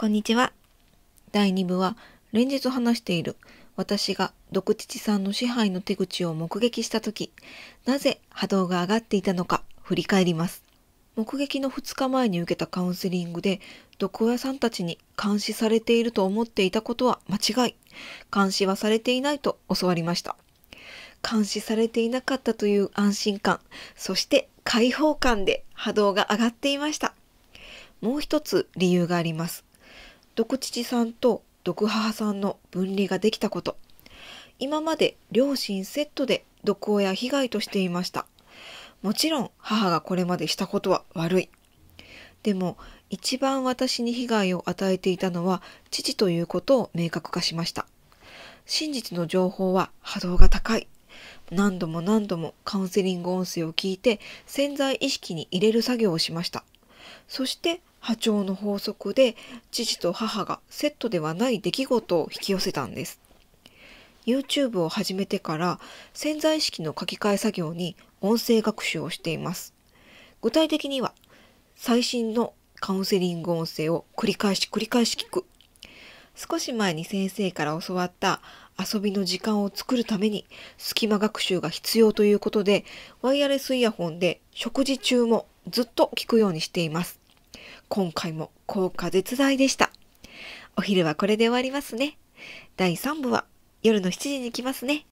こんにちは。第2部は連日話している私が独父さんの支配の手口を目撃した時なぜ波動が上がっていたのか振り返ります。目撃の2日前に受けたカウンセリングで毒親さんたちに監視されていると思っていたことは間違い監視はされていないと教わりました監視されていなかったという安心感そして解放感で波動が上がっていましたもう一つ理由があります毒父さんと毒母さんの分離ができたこと今まで両親セットで毒親被害としていましたもちろん母がこれまでしたことは悪いでも一番私に被害を与えていたのは父ということを明確化しました真実の情報は波動が高い何度も何度もカウンセリング音声を聞いて潜在意識に入れる作業をしましたそして波長の法則で父と母がセットではない出来事を引き寄せたんです YouTube を始めてから潜在意識の書き換え作業に音声学習をしています具体的には最新のカウンセリング音声を繰り返し繰り返し聞く少し前に先生から教わった遊びの時間を作るために隙間学習が必要ということでワイヤレスイヤホンで食事中もずっと聞くようにしています今回も効果絶大でした。お昼はこれで終わりますね。第3部は夜の7時に来ますね。